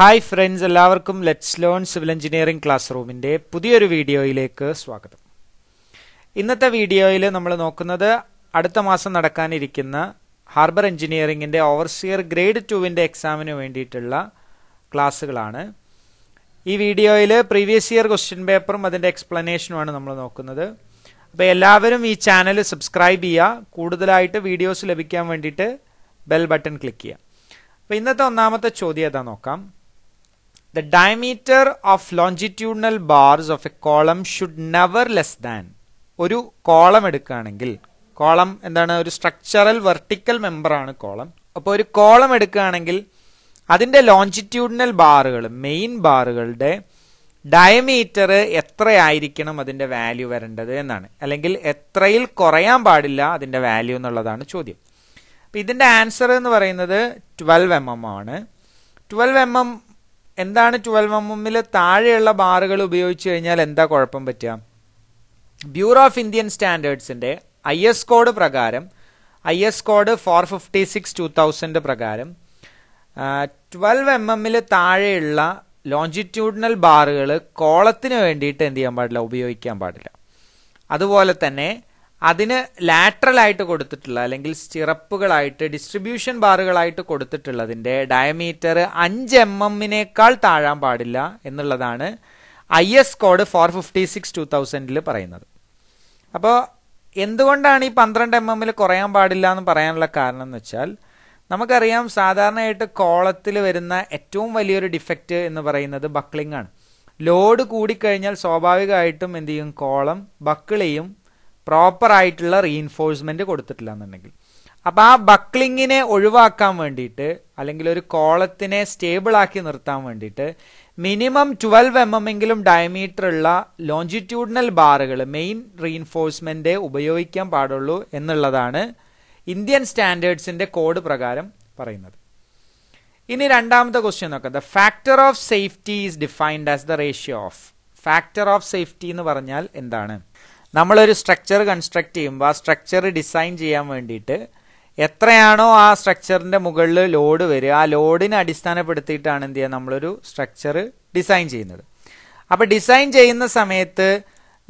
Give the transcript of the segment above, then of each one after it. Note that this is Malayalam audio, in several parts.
ഹായ് ഫ്രണ്ട്സ് എല്ലാവർക്കും let's learn civil engineering class റൂമിൻ്റെ പുതിയൊരു വീഡിയോയിലേക്ക് സ്വാഗതം ഇന്നത്തെ വീഡിയോയിൽ നമ്മൾ നോക്കുന്നത് അടുത്ത മാസം നടക്കാനിരിക്കുന്ന ഹാർബർ എഞ്ചിനീയറിംഗിൻ്റെ ഓവർസിയർ ഗ്രേഡ് ടുവിൻ്റെ എക്സാമിന് വേണ്ടിയിട്ടുള്ള ക്ലാസ്സുകളാണ് ഈ വീഡിയോയിൽ പ്രീവിയസ് ഇയർ ക്വസ്റ്റ്യൻ പേപ്പറും അതിൻ്റെ എക്സ്പ്ലനേഷനുമാണ് നമ്മൾ നോക്കുന്നത് അപ്പോൾ എല്ലാവരും ഈ ചാനൽ സബ്സ്ക്രൈബ് ചെയ്യുക കൂടുതലായിട്ട് വീഡിയോസ് ലഭിക്കാൻ വേണ്ടിയിട്ട് ബെൽ ബട്ടൺ ക്ലിക്ക് ചെയ്യുക അപ്പോൾ ഇന്നത്തെ ഒന്നാമത്തെ ചോദ്യം ഏതാ നോക്കാം The diameter of longitudinal bars of a column should never less than ഒരു കോളം എടുക്കുകയാണെങ്കിൽ കോളം എന്താണ് ഒരു സ്ട്രക്ചറൽ വെർട്ടിക്കൽ മെമ്പറാണ് കോളം അപ്പോൾ ഒരു കോളം എടുക്കുകയാണെങ്കിൽ അതിൻ്റെ ലോഞ്ചിറ്റ്യൂഡിനൽ ബാറുകൾ മെയിൻ ബാറുകളുടെ ഡയമീറ്റർ എത്രയായിരിക്കണം അതിൻ്റെ വാല്യൂ വരേണ്ടത് എന്നാണ് അല്ലെങ്കിൽ എത്രയിൽ കുറയാൻ പാടില്ല അതിൻ്റെ വാല്യൂ എന്നുള്ളതാണ് ചോദ്യം അപ്പം ഇതിൻ്റെ ആൻസർ എന്ന് പറയുന്നത് ട്വൽവ് എം എം ആണ് ട്വൽവ് എം എം എന്താണ് ട്വൽവ് എം എമ്മിൽ താഴെയുള്ള ബാറുകൾ ഉപയോഗിച്ച് കഴിഞ്ഞാൽ എന്താ കുഴപ്പം പറ്റുക ബ്യൂറോ ഓഫ് ഇന്ത്യൻ സ്റ്റാൻഡേർഡ്സിൻ്റെ ഐ എസ് കോഡ് പ്രകാരം I S code four fifty six two thousand പ്രകാരം ട്വൽവ് എം എമ്മിൽ താഴെയുള്ള ലോഞ്ചിറ്റ്യൂഡിനൽ ബാറുകൾ കോളത്തിന് വേണ്ടിയിട്ട് എന്ത് ചെയ്യാൻ പാടില്ല ഉപയോഗിക്കാൻ പാടില്ല അതുപോലെ തന്നെ അതിന് ലാറ്ററലായിട്ട് കൊടുത്തിട്ടുള്ള അല്ലെങ്കിൽ സ്റ്റിറപ്പുകളായിട്ട് ഡിസ്ട്രിബ്യൂഷൻ ബാറുകളായിട്ട് കൊടുത്തിട്ടുള്ളതിൻ്റെ ഡയമീറ്റർ അഞ്ച് എം എമ്മിനേക്കാൾ താഴാൻ പാടില്ല എന്നുള്ളതാണ് I S code four fifty six two തൗസൻഡിൽ പറയുന്നത് അപ്പോൾ എന്തുകൊണ്ടാണ് ഈ പന്ത്രണ്ട് എം എമ്മിൽ കുറയാൻ പാടില്ല എന്ന് പറയാനുള്ള കാരണം എന്ന് വെച്ചാൽ നമുക്കറിയാം സാധാരണയായിട്ട് കോളത്തിൽ വരുന്ന ഏറ്റവും വലിയൊരു ഡിഫക്റ്റ് എന്ന് പറയുന്നത് ബക്ലിംഗ് ആണ് ലോഡ് കൂടിക്കഴിഞ്ഞാൽ സ്വാഭാവികമായിട്ടും എന്ത് ചെയ്യും കോളം ബക്കിൾ ചെയ്യും പ്രോപ്പർ ആയിട്ടുള്ള റീഇൻഫോഴ്സ്മെന്റ് കൊടുത്തിട്ടില്ല എന്നുണ്ടെങ്കിൽ അപ്പോൾ ആ ബക്ലിങ്ങിനെ ഒഴിവാക്കാൻ വേണ്ടിയിട്ട് അല്ലെങ്കിൽ ഒരു കോളത്തിനെ സ്റ്റേബിൾ ആക്കി നിർത്താൻ വേണ്ടിയിട്ട് മിനിമം ട്വൽവ് എം എം എങ്കിലും ഡയമീറ്റർ ഉള്ള ലോഞ്ചിറ്റ്യൂഡിനൽ ബാറുകൾ മെയിൻ റീഇൻഫോഴ്സ്മെൻ്റ് ഉപയോഗിക്കാൻ പാടുള്ളൂ എന്നുള്ളതാണ് ഇന്ത്യൻ സ്റ്റാൻഡേർഡ്സിൻ്റെ കോഡ് പ്രകാരം പറയുന്നത് ഇനി രണ്ടാമത്തെ ക്വസ്റ്റ്യൻ നോക്കാം the factor of safety is defined as the ratio of factor of safety എന്ന് പറഞ്ഞാൽ എന്താണ് നമ്മളൊരു സ്ട്രക്ചർ കൺസ്ട്രക്ട് ചെയ്യുമ്പോൾ ആ സ്ട്രക്ചർ ഡിസൈൻ ചെയ്യാൻ വേണ്ടിയിട്ട് എത്രയാണോ ആ സ്ട്രക്ചറിൻ്റെ മുകളിൽ ലോഡ് വരിക ആ ലോഡിനെ അടിസ്ഥാനപ്പെടുത്തിയിട്ടാണ് എന്ത് ചെയ്യുക നമ്മളൊരു സ്ട്രക്ചർ ഡിസൈൻ ചെയ്യുന്നത് അപ്പോൾ ഡിസൈൻ ചെയ്യുന്ന സമയത്ത്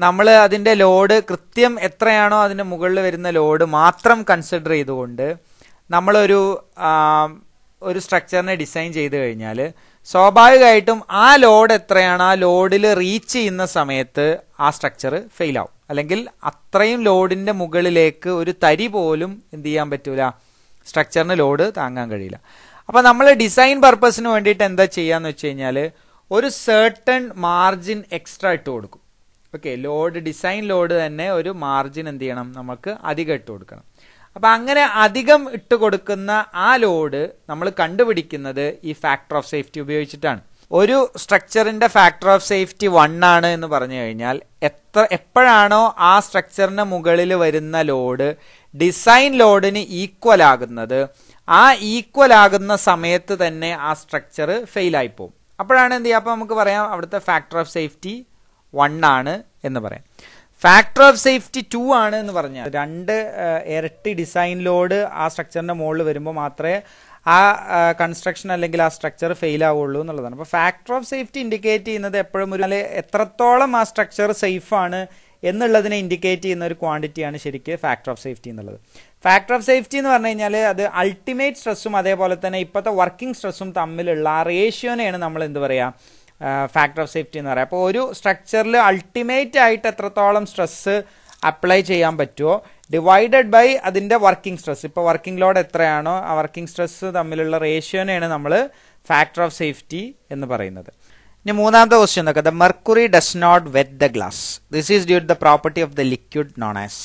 നമ്മൾ അതിൻ്റെ ലോഡ് കൃത്യം എത്രയാണോ അതിൻ്റെ മുകളിൽ വരുന്ന ലോഡ് മാത്രം കൺസിഡർ ചെയ്തുകൊണ്ട് നമ്മളൊരു ഒരു സ്ട്രക്ചറിനെ ഡിസൈൻ ചെയ്ത് കഴിഞ്ഞാൽ സ്വാഭാവികമായിട്ടും ആ ലോഡ് എത്രയാണ് ആ ലോഡിൽ റീച്ച് ചെയ്യുന്ന സമയത്ത് ആ സ്ട്രക്ചർ ഫെയിലാവും അല്ലെങ്കിൽ അത്രയും ലോഡിൻ്റെ മുകളിലേക്ക് ഒരു തരി പോലും എന്ത് ചെയ്യാൻ പറ്റൂല സ്ട്രക്ചറിന് ലോഡ് താങ്ങാൻ കഴിയില്ല അപ്പോൾ നമ്മൾ ഡിസൈൻ പർപ്പസിന് വേണ്ടിയിട്ട് എന്താ ചെയ്യാന്ന് വെച്ച് കഴിഞ്ഞാൽ ഒരു സേർട്ടൺ മാർജിൻ എക്സ്ട്രാ ഇട്ട് കൊടുക്കും ഓക്കെ ലോഡ് ഡിസൈൻ ലോഡ് തന്നെ ഒരു മാർജിൻ എന്ത് ചെയ്യണം നമുക്ക് അധികം ഇട്ട് കൊടുക്കണം അപ്പം അങ്ങനെ അധികം ഇട്ട് കൊടുക്കുന്ന ആ ലോഡ് നമ്മൾ കണ്ടുപിടിക്കുന്നത് ഈ ഫാക്ടർ ഓഫ് സേഫ്റ്റി ഉപയോഗിച്ചിട്ടാണ് ഒരു സ്ട്രക്ചറിൻ്റെ ഫാക്ടർ ഓഫ് സേഫ്റ്റി വൺ ആണ് എന്ന് പറഞ്ഞു കഴിഞ്ഞാൽ എത്ര എപ്പോഴാണോ ആ സ്ട്രക്ചറിന് മുകളിൽ വരുന്ന ലോഡ് ഡിസൈൻ ലോഡിന് ഈക്വൽ ആകുന്നത് ആ ഈക്വൽ ആകുന്ന സമയത്ത് തന്നെ ആ സ്ട്രക്ചർ ഫെയിലായി പോകും അപ്പോഴാണ് എന്ത് ചെയ്യുക അപ്പോൾ നമുക്ക് പറയാം അവിടുത്തെ ഫാക്ടർ ഓഫ് സേഫ്റ്റി വൺ ആണ് എന്ന് പറയാം ഫാക്ടർ ഓഫ് സേഫ്റ്റി ടു ആണ് എന്ന് പറഞ്ഞാൽ രണ്ട് ഇരട്ടി ഡിസൈൻ ലോഡ് ആ സ്ട്രക്ചറിൻ്റെ മുകളിൽ വരുമ്പോൾ മാത്രമേ ആ കൺസ്ട്രക്ഷൻ അല്ലെങ്കിൽ ആ സ്ട്രക്ചർ ഫെയിൽ ആവുള്ളൂ എന്നുള്ളതാണ് അപ്പോൾ ഫാക്ടർ ഓഫ് സേഫ്റ്റി ഇൻഡിക്കേറ്റ് ചെയ്യുന്നത് എപ്പോഴും ഒരു എത്രത്തോളം ആ സ്ട്രക്ചർ സേഫ് ആണ് എന്നുള്ളതിനെ ഇൻഡിക്കേറ്റ് ചെയ്യുന്ന ഒരു ക്വാണ്ടിറ്റിയാണ് ശരിക്കും ഫാക്ടർ ഓഫ് സേഫ്റ്റി എന്നുള്ളത് ഫാക്ടർ ഓഫ് സേഫ്റ്റി എന്ന് പറഞ്ഞു കഴിഞ്ഞാൽ അത് അൾട്ടിമേറ്റ് സ്ട്രെസ്സും അതേപോലെ തന്നെ ഇപ്പോഴത്തെ വർക്കിംഗ് സ്ട്രെസ്സും തമ്മിലുള്ള ആ റേഷ്യോനെയാണ് നമ്മൾ എന്ത് പറയുക ഫാക്ടർ ഓഫ് സേഫ്റ്റി എന്ന് പറയാം അപ്പോൾ ഒരു സ്ട്രക്ചറിൽ അൾട്ടിമേറ്റ് ആയിട്ട് എത്രത്തോളം സ്ട്രെസ്സ് അപ്ലൈ ചെയ്യാൻ പറ്റുമോ ഡിവൈഡഡ് ബൈ അതിൻ്റെ വർക്കിംഗ് സ്ട്രെസ് ഇപ്പോൾ വർക്കിംഗ് ലോഡ് എത്രയാണോ ആ വർക്കിംഗ് സ്ട്രെസ് തമ്മിലുള്ള റേഷ്യോനെയാണ് നമ്മൾ ഫാക്ടർ ഓഫ് സേഫ്റ്റി എന്ന് പറയുന്നത് ഇനി മൂന്നാമത്തെ ക്വസ്റ്റ്യൻ നോക്കാം the mercury does not wet the glass this is due to the property of the liquid known as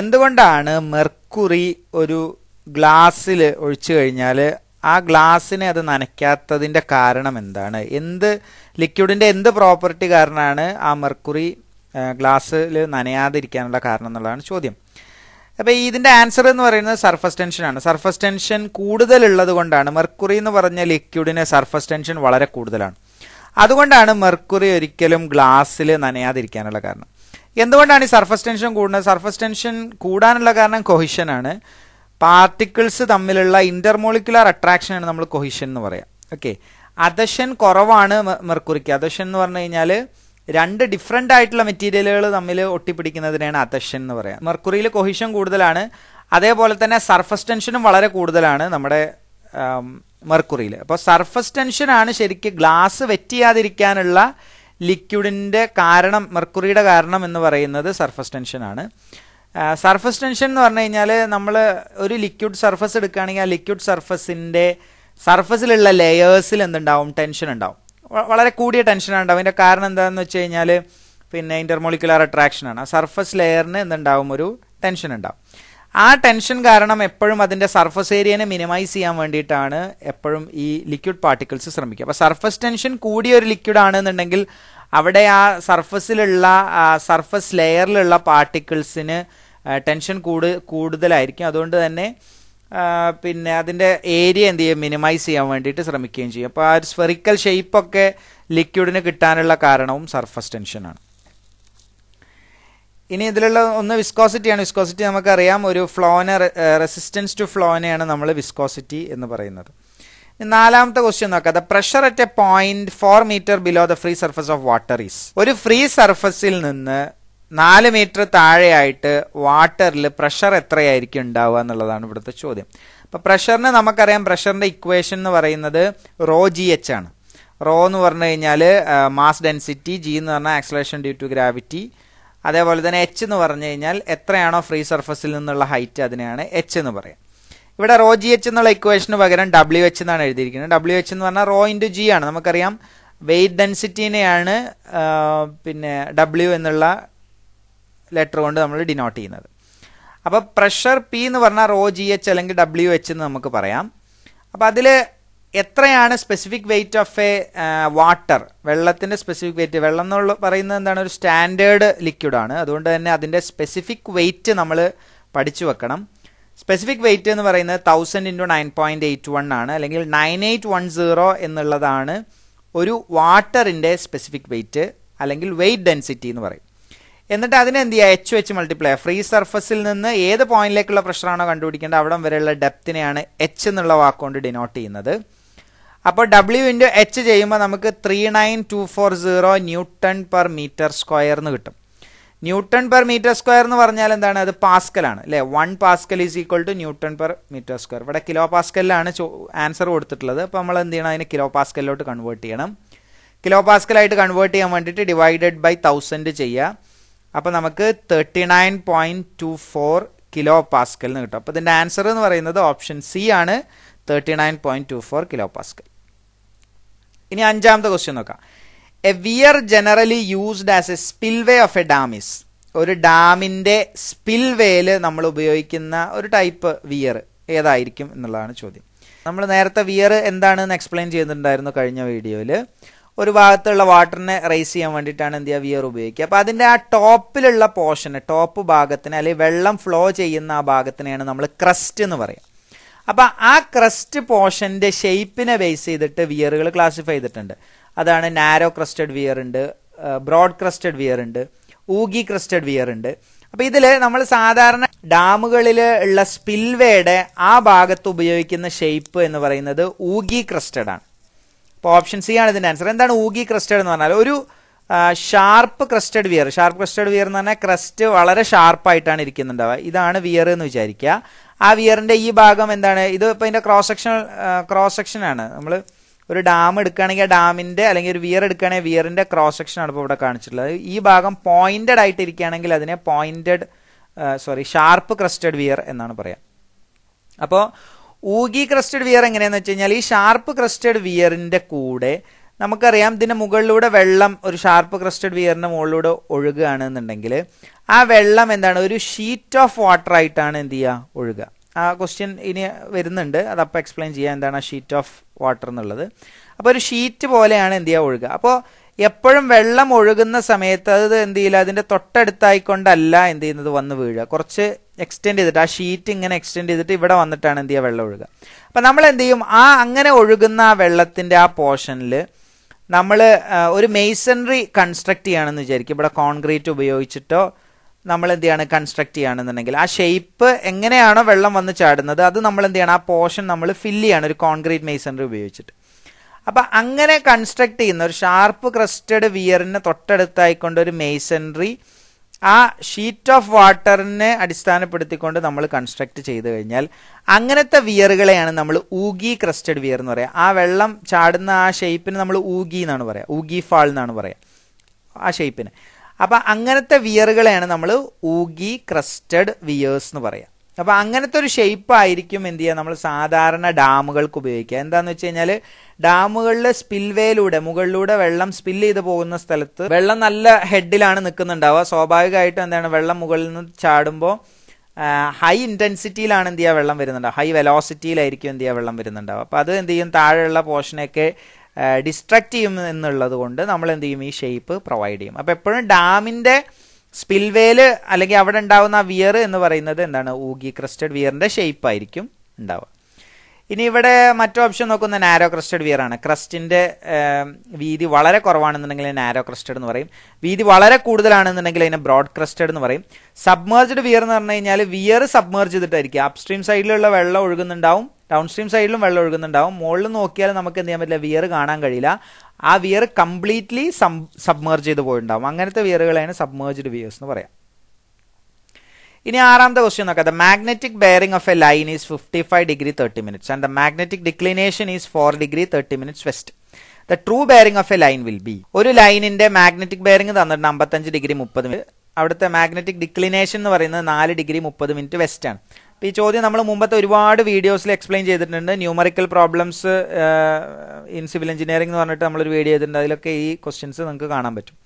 എന്തുകൊണ്ടാണ് മെർക്കുറി ഒരു ഗ്ലാസ്സിൽ ഒഴിച്ചു കഴിഞ്ഞാൽ ആ ഗ്ലാസ്സിനെ അത് നനയ്ക്കാത്തതിൻ്റെ കാരണം എന്താണ് എന്ത് ലിക്വിഡിൻ്റെ എന്ത് പ്രോപ്പർട്ടി കാരണമാണ് ആ മെർക്കുറി ഗ്ലാസ്സിൽ നനയാതിരിക്കാനുള്ള കാരണം എന്നുള്ളതാണ് ചോദ്യം അപ്പോൾ ഇതിൻ്റെ ആൻസർ എന്ന് പറയുന്നത് സർഫസ് ടെൻഷനാണ് സർഫസ് ടെൻഷൻ കൂടുതലുള്ളത് കൊണ്ടാണ് മെർക്കുറി എന്ന് പറഞ്ഞ ലിക്വിഡിന് സർഫസ് ടെൻഷൻ വളരെ കൂടുതലാണ് അതുകൊണ്ടാണ് മെർക്കുറി ഒരിക്കലും ഗ്ലാസ്സിൽ നനയാതിരിക്കാനുള്ള കാരണം എന്തുകൊണ്ടാണ് ഈ സർഫസ് ടെൻഷൻ കൂടുന്നത് സർഫസ് ടെൻഷൻ കൂടാനുള്ള കാരണം കൊഹിഷനാണ് പാർട്ടിക്കിൾസ് തമ്മിലുള്ള ഇന്റർമോളിക്കുലർ ആണ് നമ്മൾ കൊഹിഷൻ എന്ന് പറയാം ഓക്കെ അദഷൻ കുറവാണ് മെർക്കുറിക്ക് അദഷൻ എന്ന് പറഞ്ഞു കഴിഞ്ഞാൽ രണ്ട് ഡിഫറെൻ്റ് ആയിട്ടുള്ള മെറ്റീരിയലുകൾ തമ്മിൽ ഒട്ടിപ്പിടിക്കുന്നതിനാണ് അദഷൻ എന്ന് പറയുക മെർക്കുറിയിൽ കൊഹിഷൻ കൂടുതലാണ് അതേപോലെ തന്നെ സർഫസ് ടെൻഷനും വളരെ കൂടുതലാണ് നമ്മുടെ മെർക്കുറിയിൽ അപ്പോൾ സർഫസ് ടെൻഷനാണ് ശരിക്കും ഗ്ലാസ് വെറ്റിയാതിരിക്കാനുള്ള ലിക്വിഡിൻ്റെ കാരണം മെർക്കുറിയുടെ കാരണം എന്ന് പറയുന്നത് സർഫസ് ടെൻഷനാണ് സർഫസ് ടെൻഷൻ എന്ന് പറഞ്ഞു കഴിഞ്ഞാൽ നമ്മൾ ഒരു ലിക്വിഡ് സർഫസ് എടുക്കുകയാണെങ്കിൽ ആ ലിക്വിഡ് സർഫസിൻ്റെ സർഫസിലുള്ള ലെയേഴ്സിൽ എന്തുണ്ടാവും ടെൻഷൻ ഉണ്ടാവും വളരെ കൂടിയ ടെൻഷനാണ് ഉണ്ടാവും അതിൻ്റെ കാരണം എന്താണെന്ന് വെച്ച് കഴിഞ്ഞാൽ പിന്നെ ഇൻ്റർമോളിക്കുലർ അട്രാക്ഷനാണ് ആ സർഫസ് ലെയറിന് എന്തുണ്ടാവും ഒരു ടെൻഷൻ ഉണ്ടാവും ആ ടെൻഷൻ കാരണം എപ്പോഴും അതിൻ്റെ സർഫസ് ഏരിയനെ മിനിമൈസ് ചെയ്യാൻ വേണ്ടിയിട്ടാണ് എപ്പോഴും ഈ ലിക്വിഡ് പാർട്ടിക്കിൾസ് ശ്രമിക്കുക അപ്പോൾ സർഫസ് ടെൻഷൻ കൂടിയ ഒരു ലിക്വിഡ് ആണെന്നുണ്ടെങ്കിൽ അവിടെ ആ സർഫസിലുള്ള സർഫസ് ലെയറിലുള്ള പാർട്ടിക്കിൾസിന് ടെൻഷൻ കൂട് കൂടുതലായിരിക്കും അതുകൊണ്ട് തന്നെ പിന്നെ അതിൻ്റെ ഏരിയ എന്ത് ചെയ്യും മിനിമൈസ് ചെയ്യാൻ വേണ്ടിയിട്ട് ശ്രമിക്കുകയും ചെയ്യും അപ്പോൾ ആ ഒരു സ്ഫെറിക്കൽ ഷെയ്പ്പൊക്കെ ലിക്വിഡിന് കിട്ടാനുള്ള കാരണവും സർഫസ് ടെൻഷനാണ് ഇനി ഇതിലുള്ള ഒന്ന് വിസ്കോസിറ്റിയാണ് വിസ്കോസിറ്റി നമുക്കറിയാം ഒരു ഫ്ലോന റെസിസ്റ്റൻസ് ടു ഫ്ലോനെയാണ് നമ്മൾ വിസ്കോസിറ്റി എന്ന് പറയുന്നത് നാലാമത്തെ ക്വസ്റ്റ്യൻ നോക്കാം the pressure at a point four metre below the free surface of water is ഒരു ഫ്രീ സർഫസിൽ നിന്ന് നാല് മീറ്റർ താഴെയായിട്ട് വാട്ടറിൽ പ്രഷർ എത്രയായിരിക്കും ഉണ്ടാവുക എന്നുള്ളതാണ് ഇവിടുത്തെ ചോദ്യം അപ്പോൾ പ്രഷറിന് നമുക്കറിയാം പ്രഷറിൻ്റെ ഇക്വേഷൻ എന്ന് പറയുന്നത് റോ ജി എച്ച് ആണ് റോ എന്ന് പറഞ്ഞു കഴിഞ്ഞാൽ മാസ് ഡെൻസിറ്റി ജി എന്ന് പറഞ്ഞാൽ ആക്സലേഷൻ ഡ്യൂ ടു ഗ്രാവിറ്റി അതേപോലെ തന്നെ എച്ച് എന്ന് പറഞ്ഞു കഴിഞ്ഞാൽ എത്രയാണോ ഫ്രീ സർഫസിൽ നിന്നുള്ള ഹൈറ്റ് അതിനെയാണ് എച്ച് എന്ന് പറയാം ഇവിടെ റോ ജി എച്ച് എന്നുള്ള ഇക്വേഷന് പകരം ഡബ്ല്യു എച്ച് എന്നാണ് എഴുതിയിരിക്കുന്നത് ഡബ്ല്യു എച്ച് എന്ന് പറഞ്ഞാൽ റോ ഇൻറ്റു ജി ആണ് നമുക്കറിയാം വെയിറ്റ് ഡെൻസിറ്റീനെയാണ് പിന്നെ ഡബ്ല്യു എന്നുള്ള ലെറ്റർ കൊണ്ട് നമ്മൾ ഡിനോട്ട് ചെയ്യുന്നത് അപ്പോൾ പ്രഷർ പി എന്ന് പറഞ്ഞാൽ റോ ജി എച്ച് അല്ലെങ്കിൽ ഡബ്ല്യു എച്ച് എന്ന് നമുക്ക് പറയാം അപ്പോൾ അതിൽ എത്രയാണ് specific weight of a water വെള്ളത്തിൻ്റെ സ്പെസിഫിക് വെയിറ്റ് വെള്ളം എന്നുള്ള പറയുന്നത് എന്താണ് ഒരു സ്റ്റാൻഡേർഡ് ലിക്വിഡാണ് അതുകൊണ്ട് തന്നെ അതിൻ്റെ സ്പെസിഫിക് വെയിറ്റ് നമ്മൾ പഠിച്ചു വെക്കണം സ്പെസിഫിക് വെയിറ്റ് എന്ന് പറയുന്നത് thousand into nine point eight one ആണ് അല്ലെങ്കിൽ നയൻ എയ്റ്റ് വൺ സീറോ എന്നുള്ളതാണ് ഒരു വാട്ടറിൻ്റെ സ്പെസിഫിക് വെയിറ്റ് അല്ലെങ്കിൽ വെയിറ്റ് ഡെൻസിറ്റി എന്ന് പറയും എന്നിട്ട് അതിനെ എന്ത് ചെയ്യുക എച്ച് വെച്ച് മൾട്ടിപ്ലൈ ഫ്രീ സർഫസിൽ നിന്ന് ഏത് പോയിന്റിലേക്കുള്ള പ്രഷറാണോ കണ്ടുപിടിക്കേണ്ടത് അവിടം വരെയുള്ള ഡെപ്തിനെയാണ് എച്ച് എന്നുള്ള വാക്കുകൊണ്ട് ഡിനോട്ട് ചെയ്യുന്നത് അപ്പോൾ ഡബ്ല്യു ഇൻറ്റു എച്ച് ചെയ്യുമ്പോൾ നമുക്ക് three nine two four zero newton per metre square എന്ന് കിട്ടും ന്യൂട്ടൺ പെർ മീറ്റർ സ്ക്വയർ എന്ന് പറഞ്ഞാൽ എന്താണ് അത് പാസ്കലാണ് അല്ലേ one pascal is equal to newton per metre square ഇവിടെ കിലോ പാസ്കലിലാണ് ആൻസർ കൊടുത്തിട്ടുള്ളത് അപ്പോൾ നമ്മൾ എന്ത് ചെയ്യണം അതിനെ കിലോ പാസ്കലിലോട്ട് കൺവേർട്ട് ചെയ്യണം കിലോ പാസ്കലായിട്ട് കൺവേർട്ട് ചെയ്യാൻ വേണ്ടിയിട്ട് ഡിവൈഡഡ് ബൈ തൗസൻഡ് ചെയ്യുക അപ്പോൾ നമുക്ക് thirty nine point two four kilo pascal എന്ന് കിട്ടും അപ്പോൾ ഇതിൻ്റെ ആൻസർ എന്ന് പറയുന്നത് ഓപ്ഷൻ സി ആണ് thirty nine point two four kilo pascal ഇനി അഞ്ചാമത്തെ ക്വസ്റ്റ്യൻ നോക്കാം a weir generally used as a spillway of a dam is ഒരു ഡാമിൻ്റെ സ്പിൽവേയിൽ നമ്മൾ ഉപയോഗിക്കുന്ന ഒരു ടൈപ്പ് വിയർ ഏതായിരിക്കും എന്നുള്ളതാണ് ചോദ്യം നമ്മൾ നേരത്തെ വിയർ എന്താണെന്ന് എക്സ്പ്ലെയിൻ ചെയ്തിട്ടുണ്ടായിരുന്നു കഴിഞ്ഞ വീഡിയോയിൽ ഒരു ഭാഗത്തുള്ള വാട്ടറിനെ റേസ് ചെയ്യാൻ വേണ്ടിയിട്ടാണ് എന്ത് ചെയ്യുക വിയർ ഉപയോഗിക്കുക അപ്പോൾ അതിൻ്റെ ആ ടോപ്പിലുള്ള പോർഷന് ടോപ്പ് ഭാഗത്തിന് അല്ലെങ്കിൽ വെള്ളം ഫ്ലോ ചെയ്യുന്ന ആ ഭാഗത്തിനെയാണ് നമ്മൾ ക്രസ്റ്റ് എന്ന് പറയുക അപ്പൊ ആ ക്രസ്റ്റ് പോർഷന്റെ ഷേപ്പിനെ ബേസ് ചെയ്തിട്ട് വിയറുകൾ ക്ലാസിഫൈ ചെയ്തിട്ടുണ്ട് അതാണ് നാരോ ക്രസ്റ്റഡ് വിയർ ഉണ്ട് ബ്രോഡ് ക്രസ്റ്റഡ് വിയർ ഉണ്ട് ഊഗി ക്രസ്റ്റഡ് വിയർ ഉണ്ട് അപ്പൊ ഇതില് നമ്മൾ സാധാരണ ഡാമുകളിൽ ഉള്ള സ്പിൽവേയുടെ ആ ഭാഗത്ത് ഉപയോഗിക്കുന്ന ഷേപ്പ് എന്ന് പറയുന്നത് ഊഗി ക്രസ്റ്റഡ് ആണ് അപ്പോൾ ഓപ്ഷൻ സി ആണ് ഇതിന്റെ ആൻസർ എന്താണ് ഊഗി ക്രസ്റ്റഡ് എന്ന് പറഞ്ഞാൽ ഒരു sharp crested weir sharp crested weir എന്ന് പറഞ്ഞാൽ ക്രസ്റ്റ് വളരെ ഷാർപ്പായിട്ടാണ് ഇരിക്കുന്നുണ്ടാവുക ഇതാണ് വിയർ എന്ന് വിചാരിക്കുക ആ വിയറിൻ്റെ ഈ ഭാഗം എന്താണ് ഇത് ഇപ്പോൾ ഇതിൻ്റെ ക്രോസ് സെക്ഷൻ ക്രോസ് സെക്ഷനാണ് നമ്മൾ ഒരു ഡാം എടുക്കുകയാണെങ്കിൽ ഡാമിൻ്റെ അല്ലെങ്കിൽ ഒരു വിയർ എടുക്കുകയാണെങ്കിൽ വിയറിൻ്റെ ക്രോസ് സെക്ഷനാണ് ഇപ്പോൾ ഇവിടെ കാണിച്ചിട്ടുള്ളത് ഈ ഭാഗം പോയിൻറ്റഡ് ആയിട്ട് ഇരിക്കുകയാണെങ്കിൽ അതിനെ pointed sorry sharp crested weir എന്നാണ് പറയുക അപ്പോൾ ഊഗി ക്രസ്റ്റഡ് വിയർ എങ്ങനെയാണെന്ന് വെച്ച് കഴിഞ്ഞാൽ ഈ ഷാർപ്പ് ക്രസ്റ്റഡ് വിയറിൻ്റെ കൂടെ നമുക്കറിയാം ഇതിന് മുകളിലൂടെ വെള്ളം ഒരു ഷാർപ്പ് ക്രസ്റ്റഡ് വിയറിൻ്റെ മുകളിലൂടെ ഒഴുകുകയാണ് എന്നുണ്ടെങ്കിൽ ആ വെള്ളം എന്താണ് ഒരു ഷീറ്റ് ഓഫ് വാട്ടർ ആയിട്ടാണ് എന്ത് ചെയ്യുക ഒഴുകുക ആ ക്വസ്റ്റ്യൻ ഇനി വരുന്നുണ്ട് അതപ്പോൾ എക്സ്പ്ലെയിൻ ചെയ്യുക എന്താണ് ആ ഷീറ്റ് ഓഫ് വാട്ടർ എന്നുള്ളത് അപ്പോൾ ഒരു ഷീറ്റ് പോലെയാണ് എന്ത് ചെയ്യുക ഒഴുകുക അപ്പോൾ എപ്പോഴും വെള്ളം ഒഴുകുന്ന സമയത്ത് അത് എന്ത് ചെയ്യില്ല അതിൻ്റെ തൊട്ടടുത്തായിക്കൊണ്ടല്ല എന്ത് ചെയ്യുന്നത് വന്ന് വീഴുക കുറച്ച് എക്സ്റ്റെൻഡ് ചെയ്തിട്ട് ആ ഷീറ്റ് ഇങ്ങനെ എക്സ്റ്റെൻഡ് ചെയ്തിട്ട് ഇവിടെ വന്നിട്ടാണ് എന്ത് ചെയ്യുക വെള്ളം ഒഴുകുക അപ്പം നമ്മൾ എന്ത് ചെയ്യും ആ അങ്ങനെ ഒഴുകുന്ന ആ വെള്ളത്തിൻ്റെ ആ പോർഷനിൽ നമ്മൾ ഒരു മെയ്സണറി കൺസ്ട്രക്ട് ചെയ്യുകയാണെന്ന് വിചാരിക്കും ഇവിടെ കോൺക്രീറ്റ് ഉപയോഗിച്ചിട്ടോ നമ്മൾ എന്ത് ചെയ്യാണ് കൺസ്ട്രക്ട് ചെയ്യുകയാണെന്നുണ്ടെങ്കിൽ ആ ഷേപ്പ് എങ്ങനെയാണോ വെള്ളം വന്ന് ചാടുന്നത് അത് നമ്മൾ എന്ത് ചെയ്യണം ആ പോർഷൻ നമ്മൾ ഫില്ല് ചെയ്യണം ഒരു കോൺക്രീറ്റ് മെയ്സണറി ഉപയോഗിച്ചിട്ട് അപ്പം അങ്ങനെ കൺസ്ട്രക്ട് ചെയ്യുന്ന ഒരു ഷാർപ്പ് ക്രസ്റ്റഡ് വിയറിന് തൊട്ടടുത്തായിക്കൊണ്ട് ഒരു മെയ്സൺറി ആ ഷീറ്റ് ഓഫ് വാട്ടറിനെ അടിസ്ഥാനപ്പെടുത്തിക്കൊണ്ട് നമ്മൾ കൺസ്ട്രക്ട് ചെയ്തു കഴിഞ്ഞാൽ അങ്ങനത്തെ വിയറുകളെയാണ് നമ്മൾ ഊഗി ക്രസ്റ്റഡ് വിയർ എന്ന് പറയുക ആ വെള്ളം ചാടുന്ന ആ ഷേപ്പിന് നമ്മൾ ഊഗി എന്നാണ് പറയുക ഊഗി ഫാൾ എന്നാണ് പറയുക ആ ഷേപ്പിന് അപ്പം അങ്ങനത്തെ വിയറുകളെയാണ് നമ്മൾ ഊഗി ക്രസ്റ്റഡ് വിയേഴ്സ് എന്ന് പറയുക അപ്പോൾ അങ്ങനത്തെ ഒരു ഷേപ്പ് ആയിരിക്കും എന്ത് ചെയ്യുക നമ്മൾ സാധാരണ ഡാമുകൾക്ക് ഉപയോഗിക്കുക എന്താന്ന് വെച്ച് കഴിഞ്ഞാൽ ഡാമുകളിലെ സ്പിൽവേയിലൂടെ മുകളിലൂടെ വെള്ളം സ്പിൽ ചെയ്ത് പോകുന്ന സ്ഥലത്ത് വെള്ളം നല്ല ഹെഡിലാണ് നിൽക്കുന്നുണ്ടാവുക സ്വാഭാവികമായിട്ടും എന്താണ് വെള്ളം മുകളിൽ നിന്ന് ചാടുമ്പോൾ ഹൈ ഇൻറ്റൻസിറ്റിയിലാണ് എന്ത് ചെയ്യുക വെള്ളം വരുന്നുണ്ടാവുക ഹൈ വെലോസിറ്റിയിലായിരിക്കും എന്ത് ചെയ്യുക വെള്ളം വരുന്നുണ്ടാവുക അപ്പോൾ അത് എന്ത് ചെയ്യും താഴെയുള്ള പോർഷനൊക്കെ ഡിസ്ട്രക്റ്റ് ചെയ്യും എന്നുള്ളത് കൊണ്ട് നമ്മൾ എന്ത് ചെയ്യും ഈ ഷേപ്പ് പ്രൊവൈഡ് ചെയ്യും അപ്പോൾ എപ്പോഴും ഡാമിൻ്റെ സ്പിൽവേല് അല്ലെങ്കിൽ അവിടെ ഉണ്ടാവുന്ന വിയർ എന്ന് പറയുന്നത് എന്താണ് ഊഗി ക്രസ്റ്റഡ് വിയറിൻ്റെ ആയിരിക്കും ഉണ്ടാവുക ഇനി ഇവിടെ മറ്റു ഓപ്ഷൻ നോക്കുന്ന നാരോ ക്രസ്റ്റഡ് വിയർ ആണ് ക്രസ്റ്റിൻ്റെ വീതി വളരെ കുറവാണെന്നുണ്ടെങ്കിൽ നാരോ ക്രസ്റ്റഡ് എന്ന് പറയും വീതി വളരെ കൂടുതലാണെന്നുണ്ടെങ്കിൽ അതിനെ ബ്രോഡ് ക്രസ്റ്റഡ് എന്ന് പറയും സബ്മേർജ്ഡ് വിയർ എന്ന് പറഞ്ഞു കഴിഞ്ഞാൽ വിയർ സബ്മേർജ് ചെയ്തിട്ടായിരിക്കും അപ്സ്ട്രീം സൈഡിലുള്ള വെള്ളം ഒഴുകുന്നുണ്ടാവും ഡൗൺ സ്ട്രീം സൈഡിലും വെള്ളം ഒഴുകുന്നുണ്ടാവും മുകളിൽ നോക്കിയാൽ നമുക്ക് എന്ത് ചെയ്യാൻ പറ്റില്ല വിയർ കാണാൻ കഴിയില്ല ആ വിയർ കംപ്ലീറ്റ്ലി സബ്മേർജ് ചെയ്ത് പോയിട്ടുണ്ടാവും അങ്ങനത്തെ വിയറുകളാണ് സബ്മേർജ്ഡ് വിയേഴ്സ് എന്ന് പറയാം ഇനി ആറാമത്തെ ക്വസ്റ്റ്യൻ നോക്കാം the magnetic bearing of a line is fifty five degree thirty minutes and the magnetic declination is four degree thirty minutes west the true bearing of a line will be ഒരു ലൈനിന്റെ മാഗ്നറ്റിക് ബെയറിംഗ് തന്നിട്ടുണ്ട് അമ്പത്തഞ്ച് ഡിഗ്രി മുപ്പത് മിനിറ്റ് അവിടുത്തെ മാഗ്നറ്റിക് ഡിക്ലിനേഷൻ എന്ന് പറയുന്നത് നാല് ഡിഗ്രി മുപ്പത് മിനിറ്റ് വെസ്റ്റ് ആണ് ഈ ചോദ്യം നമ്മൾ മുമ്പത്തെ ഒരുപാട് വീഡിയോസിൽ എക്സ്പ്ലെയിൻ ചെയ്തിട്ടുണ്ട് numerical problems in civil engineering എന്ന് പറഞ്ഞിട്ട് നമ്മളൊരു വീഡിയോ ചെയ്തിട്ടുണ്ട് അതിലൊക്കെ ഈ ക്വസ്റ്റ്യൻസ് നമുക്ക് കാണാൻ പറ്റും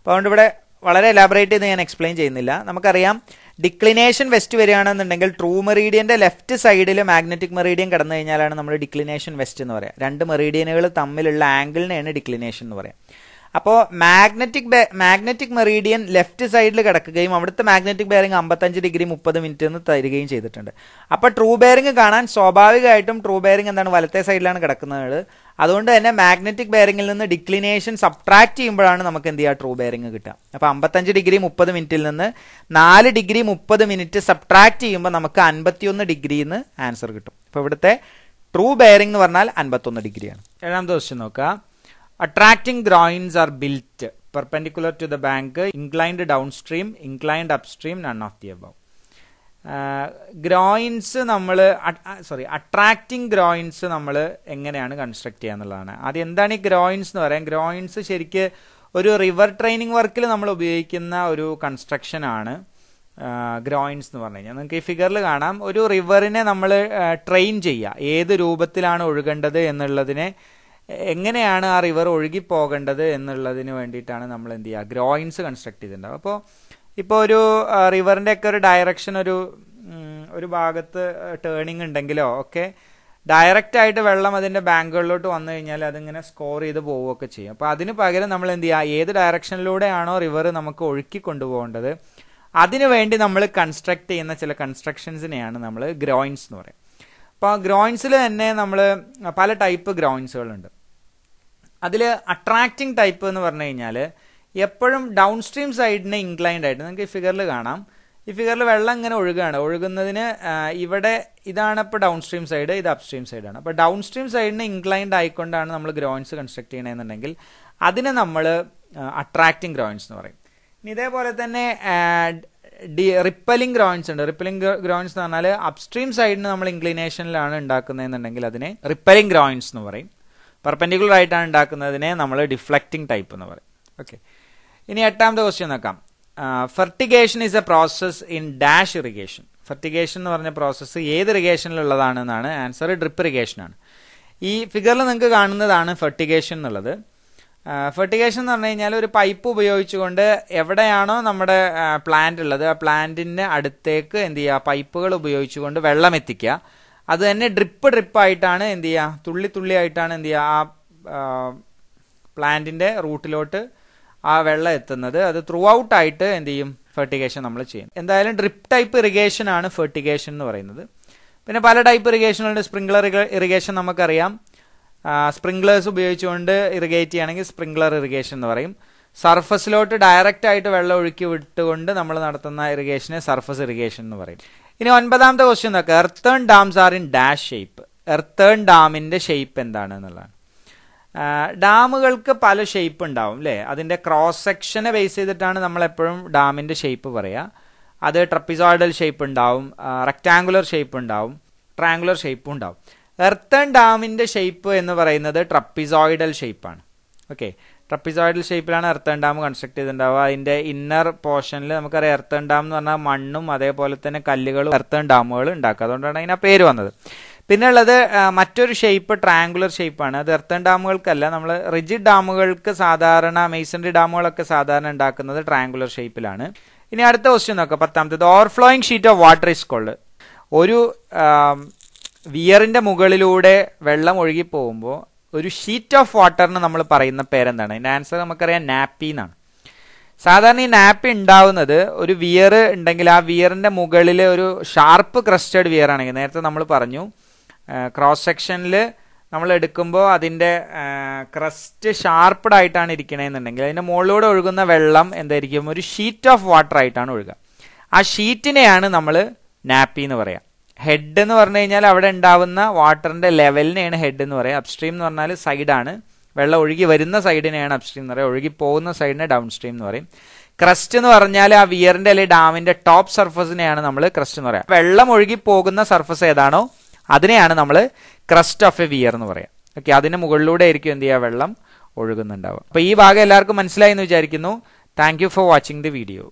അപ്പോൾ അതുകൊണ്ട് ഇവിടെ വളരെ എലാബറേറ്റ് ചെയ്ത് ഞാൻ എക്സ്പ്ലെയിൻ ചെയ്യുന്നില്ല നമുക്കറിയാം ഡിക്ലിനേഷൻ വെസ്റ്റ് വരികയാണെന്നുണ്ടെങ്കിൽ ട്രൂ മെറീഡിയൻ്റെ ലെഫ്റ്റ് സൈഡിൽ മാഗ്നറ്റിക് മെറീഡിയൻ കടന്നു കഴിഞ്ഞാലാണ് നമ്മൾ ഡിക്ലിനേഷൻ വെസ്റ്റ് എന്ന് പറയുക രണ്ട് മെറീഡിയനുകൾ തമ്മിലുള്ള ആംഗിളിനെയാണ് ഡിക്ലിനേഷൻ എന്ന് പറയുക അപ്പോൾ മാഗ്നറ്റിക് മാഗ്നറ്റിക് മെറീഡിയൻ ലെഫ്റ്റ് സൈഡിൽ കിടക്കുകയും അവിടുത്തെ മാഗ്നറ്റിക് ബെയറിംഗ് അമ്പത്തഞ്ച് ഡിഗ്രി മുപ്പത് മിനിറ്റ് എന്ന് തരികയും ചെയ്തിട്ടുണ്ട് അപ്പോൾ ട്രൂ ബെയറിംഗ് കാണാൻ സ്വാഭാവികമായിട്ടും ട്രൂ ബെയറിംഗ് എന്താണ് വലത്തെ സൈഡിലാണ് കിടക്കുന്നത് അതുകൊണ്ട് തന്നെ മാഗ്നറ്റിക് ബെയറിംഗിൽ നിന്ന് ഡിക്ലിനേഷൻ സബ്ട്രാക്ട് ചെയ്യുമ്പോഴാണ് നമുക്ക് എന്ത് ചെയ്യുക ട്രൂ ബെയറിംഗ് കിട്ടുക അപ്പോൾ അമ്പത്തഞ്ച് ഡിഗ്രി മുപ്പത് മിനിറ്റിൽ നിന്ന് നാല് ഡിഗ്രി മുപ്പത് മിനിറ്റ് സബ്ട്രാക്ട് ചെയ്യുമ്പോൾ നമുക്ക് അൻപത്തിയൊന്ന് ഡിഗ്രി എന്ന് ആൻസർ കിട്ടും അപ്പോൾ ഇവിടുത്തെ ട്രൂ ബെയറിംഗ് എന്ന് പറഞ്ഞാൽ അൻപത്തൊന്ന് ഡിഗ്രിയാണ് ഏഴാമത്തെ ക്വസ്റ്റ്യൻ നോക്കുക Attracting groins are built perpendicular to the bank, inclined downstream, inclined upstream, none of the above. Groynes uh, നമ്മൾ സോറി അട്രാക്റ്റിംഗ് ഗ്രോയിൻസ് നമ്മൾ എങ്ങനെയാണ് കൺസ്ട്രക്ട് ചെയ്യുക എന്നുള്ളതാണ് അത് എന്താണ് ഈ ഗ്രോയിൻസ് എന്ന് പറയാൻ ഗ്രോയിൻസ് ശരിക്ക് ഒരു റിവർ ട്രെയിനിങ് വർക്കിൽ നമ്മൾ ഉപയോഗിക്കുന്ന ഒരു കൺസ്ട്രക്ഷൻ ആണ് ഗ്രോയിൻസ് എന്ന് പറഞ്ഞു കഴിഞ്ഞാൽ നിങ്ങൾക്ക് ഈ ഫിഗറിൽ കാണാം ഒരു റിവറിനെ നമ്മൾ ട്രെയിൻ ചെയ്യുക ഏത് രൂപത്തിലാണ് ഒഴുകേണ്ടത് എന്നുള്ളതിനെ എങ്ങനെയാണ് ആ റിവർ ഒഴുകിപ്പോകേണ്ടത് എന്നുള്ളതിന് വേണ്ടിയിട്ടാണ് നമ്മൾ എന്ത് ചെയ്യുക ഗ്രോയിൻസ് കൺസ്ട്രക്ട് ചെയ്തിട്ടുണ്ടാവും അപ്പോൾ ഇപ്പോൾ ഒരു റിവറിൻ്റെയൊക്കെ ഒക്കെ ഒരു ഡയറക്ഷൻ ഒരു ഒരു ഭാഗത്ത് ടേണിംഗ് ഉണ്ടെങ്കിലോ ഒക്കെ ഡയറക്റ്റ് ആയിട്ട് വെള്ളം അതിൻ്റെ ബാങ്കുകളിലോട്ട് വന്നു കഴിഞ്ഞാൽ അതിങ്ങനെ സ്കോർ ചെയ്ത് പോവുകയൊക്കെ ചെയ്യും അപ്പോൾ അതിന് പകരം നമ്മൾ എന്ത് ചെയ്യുക ഏത് ഡയറക്ഷനിലൂടെയാണോ റിവർ നമുക്ക് ഒഴുക്കി കൊണ്ടുപോകേണ്ടത് അതിനുവേണ്ടി നമ്മൾ കൺസ്ട്രക്ട് ചെയ്യുന്ന ചില കൺസ്ട്രക്ഷൻസിനെയാണ് നമ്മൾ ഗ്രോയിൻസ് എന്ന് പറയും ഇപ്പോൾ ഗ്രോയിൻസിൽ തന്നെ നമ്മൾ പല ടൈപ്പ് ഗ്രോയിൻസുകളുണ്ട് അതിൽ അട്രാക്റ്റിംഗ് ടൈപ്പ് എന്ന് പറഞ്ഞു കഴിഞ്ഞാൽ എപ്പോഴും ഡൗൺ സ്ട്രീം സൈഡിന് ഇൻക്ലൈൻഡ് ആയിട്ട് നിങ്ങൾക്ക് ഈ ഫിഗറിൽ കാണാം ഈ ഫിഗറിൽ വെള്ളം ഇങ്ങനെ ഒഴുകുകയാണ് ഒഴുകുന്നതിന് ഇവിടെ ഇതാണ് ഇപ്പോൾ ഡൗൺ സ്ട്രീം സൈഡ് ഇത് അപ്സ്ട്രീം സൈഡാണ് അപ്പോൾ ഡൗൺ സ്ട്രീം സൈഡിന് ഇൻക്ലൈൻഡ് ആയിക്കൊണ്ടാണ് നമ്മൾ ഗ്രോയിൻസ് കൺസ്ട്രക്ട് ചെയ്യണമെന്നുണ്ടെങ്കിൽ അതിനെ നമ്മൾ അട്രാക്റ്റിംഗ് ഗ്രോയിൻസ് എന്ന് പറയും ഇതേപോലെ തന്നെ ഡി റിപ്പലിംഗ് ഗ്രോയിൻസ് ഉണ്ട് റിപ്പലിംഗ് ഗ്രോയിൻസ് എന്ന് പറഞ്ഞാൽ അപ്സ്ട്രീം സൈഡിന് നമ്മൾ ഇൻക്ലിനേഷനിലാണ് ഉണ്ടാക്കുന്നതെന്നുണ്ടെങ്കിൽ അതിനെ റിപ്പലിംഗ് ഗ്രോയിൻസ് എന്ന് പറയും പെർപെൻഡിക്കുലർ ആയിട്ടാണ് ഉണ്ടാക്കുന്നതിനെ നമ്മൾ ഡിഫ്ലക്റ്റിംഗ് ടൈപ്പ് എന്ന് പറയും ഓക്കെ ഇനി എട്ടാമത്തെ ക്വസ്റ്റ്യൻ നോക്കാം fertigation is a process in dash irrigation fertigation എന്ന് പറഞ്ഞ പ്രോസസ്സ് ഏത് ഇറിഗേഷനിലുള്ളതാണെന്നാണ് ആൻസർ ഡ്രിപ്പ് ഇറിഗേഷനാണ് ഈ ഫിഗറിൽ നിങ്ങൾക്ക് കാണുന്നതാണ് ഫെർട്ടിഗേഷൻ എന്നുള്ളത് ഫെർട്ടിഗേഷൻ എന്ന് പറഞ്ഞു കഴിഞ്ഞാൽ ഒരു പൈപ്പ് ഉപയോഗിച്ചുകൊണ്ട് എവിടെയാണോ നമ്മുടെ പ്ലാന്റ് ഉള്ളത് ആ പ്ലാന്റിൻ്റെ അടുത്തേക്ക് എന്ത് ചെയ്യുക പൈപ്പുകൾ ഉപയോഗിച്ചുകൊണ്ട് വെള്ളം എത്തിക്കുക അത് തന്നെ ഡ്രിപ്പ് ഡ്രിപ്പായിട്ടാണ് എന്ത് ചെയ്യുക തുള്ളി തുള്ളിയായിട്ടാണ് എന്ത് ചെയ്യുക ആ പ്ലാന്റിൻ്റെ റൂട്ടിലോട്ട് ആ വെള്ളം എത്തുന്നത് അത് ത്രൂ ആയിട്ട് എന്ത് ചെയ്യും ഫെർട്ടിഗേഷൻ നമ്മൾ ചെയ്യും എന്തായാലും ഡ്രിപ്പ് ടൈപ്പ് ഇറിഗേഷൻ ആണ് ഫെർട്ടിഗേഷൻ എന്ന് പറയുന്നത് പിന്നെ പല ടൈപ്പ് ഇറിഗേഷനുകളുണ്ട് സ്പ്രിംഗ്ലർ ഇറിഗേഷൻ നമുക്കറിയാം സ്പ്രിംഗ്ലേഴ്സ് ഉപയോഗിച്ചുകൊണ്ട് ഇറിഗേറ്റ് ചെയ്യുകയാണെങ്കിൽ സ്പ്രിംഗ്ലർ ഇറിഗേഷൻ എന്ന് പറയും സർഫസിലോട്ട് ഡയറക്റ്റ് ആയിട്ട് വെള്ളം ഒഴുക്കി വിട്ടുകൊണ്ട് നമ്മൾ നടത്തുന്ന ഇറിഗേഷനെ സർഫസ് ഇറിഗേഷൻ എന്ന് പറയും ഇനി ഒൻപതാമത്തെ ക്വസ്റ്റ്യൻ നോക്കുക earthen dams are in dash shape earthen ഡാമിൻ്റെ ഷേപ്പ് എന്താണ് എന്നുള്ളതാണ് ഡാമുകൾക്ക് പല ഷേപ്പ് ഉണ്ടാവും അല്ലേ അതിൻ്റെ ക്രോസ് സെക്ഷനെ ബേസ് ചെയ്തിട്ടാണ് നമ്മൾ എപ്പോഴും ഡാമിൻ്റെ ഷേപ്പ് പറയുക അത് ട്രപ്പിസോയിഡൽ ഷേപ്പ് ഉണ്ടാവും റെക്റ്റാങ്കുലർ ഷേപ്പ് ഉണ്ടാവും ട്രാങ്കുലർ ഷേപ്പും ഉണ്ടാവും എർത്തൺ ഡാമിൻ്റെ ഷേപ്പ് എന്ന് പറയുന്നത് ട്രപ്പിസോയിഡൽ ഷേപ്പാണ് ഓക്കെ ട്രപ്പിസോയിഡൽ ഷേപ്പിലാണ് എർത്തൺ ഡാം കൺസ്ട്രക്ട് ചെയ്തിട്ടുണ്ടാവുക അതിൻ്റെ ഇന്നർ പോർഷനിൽ നമുക്കറിയാം എർത്തൺ ഡാം എന്ന് പറഞ്ഞാൽ മണ്ണും അതേപോലെ തന്നെ കല്ലുകളും എർത്തൺ ഡാമുകൾ ഉണ്ടാക്കുക അതുകൊണ്ടാണ് അതിനാ പേര് വന്നത് പിന്നെ ഉള്ളത് മറ്റൊരു ഷേപ്പ് ട്രാങ്കുലർ ഷേപ്പാണ് അത് എർത്തൺ ഡാമുകൾക്കല്ല നമ്മൾ റിജിഡ് ഡാമുകൾക്ക് സാധാരണ മെയ്സണറി ഡാമുകളൊക്കെ സാധാരണ ഉണ്ടാക്കുന്നത് ട്രാങ്കുലർ ഷേപ്പിലാണ് ഇനി അടുത്ത ക്വസ്റ്റ്യൻ നോക്കാം പത്താമത്തേത് overflowing sheet of water is called ഒരു വിയറിന്റെ മുകളിലൂടെ വെള്ളം ഒഴുകി പോകുമ്പോൾ ഒരു ഷീറ്റ് ഓഫ് വാട്ടറിന് നമ്മൾ പറയുന്ന പേരെന്താണ് അതിൻ്റെ ആൻസർ നമുക്കറിയാം നാപ്പി എന്നാണ് സാധാരണ ഈ നാപ്പി ഉണ്ടാവുന്നത് ഒരു വിയർ ഉണ്ടെങ്കിൽ ആ വിയറിൻ്റെ മുകളിൽ ഒരു ഷാർപ്പ് ക്രസ്റ്റഡ് വിയർ ആണെങ്കിൽ നേരത്തെ നമ്മൾ പറഞ്ഞു ക്രോസ് സെക്ഷനിൽ നമ്മൾ എടുക്കുമ്പോൾ അതിൻ്റെ ക്രസ്റ്റ് ഷാർപ്പ്ഡ് ആയിട്ടാണ് ഇരിക്കണമെന്നുണ്ടെങ്കിൽ അതിൻ്റെ മുകളിലൂടെ ഒഴുകുന്ന വെള്ളം എന്തായിരിക്കും ഒരു ഷീറ്റ് ഓഫ് വാട്ടർ ആയിട്ടാണ് ഒഴുകുക ആ ഷീറ്റിനെയാണ് നമ്മൾ നാപ്പി എന്ന് പറയാം ഹെഡ് എന്ന് പറഞ്ഞു കഴിഞ്ഞാൽ അവിടെ ഉണ്ടാവുന്ന വാട്ടറിൻ്റെ ലെവലിനെയാണ് ഹെഡ് എന്ന് പറയുക അപ്സ്ട്രീം എന്ന് പറഞ്ഞാൽ സൈഡാണ് വെള്ളം ഒഴുകി വരുന്ന സൈഡിനെയാണ് അപ്സ്ട്രീം എന്ന് പറയുക ഒഴുകി പോകുന്ന സൈഡിനെ ഡൗൺ സ്ട്രീം എന്ന് പറയും ക്രസ്റ്റ് എന്ന് പറഞ്ഞാൽ ആ വിയറിന്റെ അല്ലെങ്കിൽ ഡാമിന്റെ ടോപ്പ് സർഫസിനെയാണ് നമ്മൾ ക്രസ്റ്റ് എന്ന് പറയുക വെള്ളം ഒഴുകി പോകുന്ന സർഫസ് ഏതാണോ അതിനെയാണ് നമ്മൾ ക്രസ്റ്റ് ഓഫ് എ വിയർ എന്ന് പറയുക ഓക്കെ അതിന് മുകളിലൂടെ ആയിരിക്കും എന്ത് ചെയ്യുക വെള്ളം ഒഴുകുന്നുണ്ടാവുക അപ്പോൾ ഈ ഭാഗം എല്ലാവർക്കും മനസ്സിലായി എന്ന് വിചാരിക്കുന്നു thank for watching the video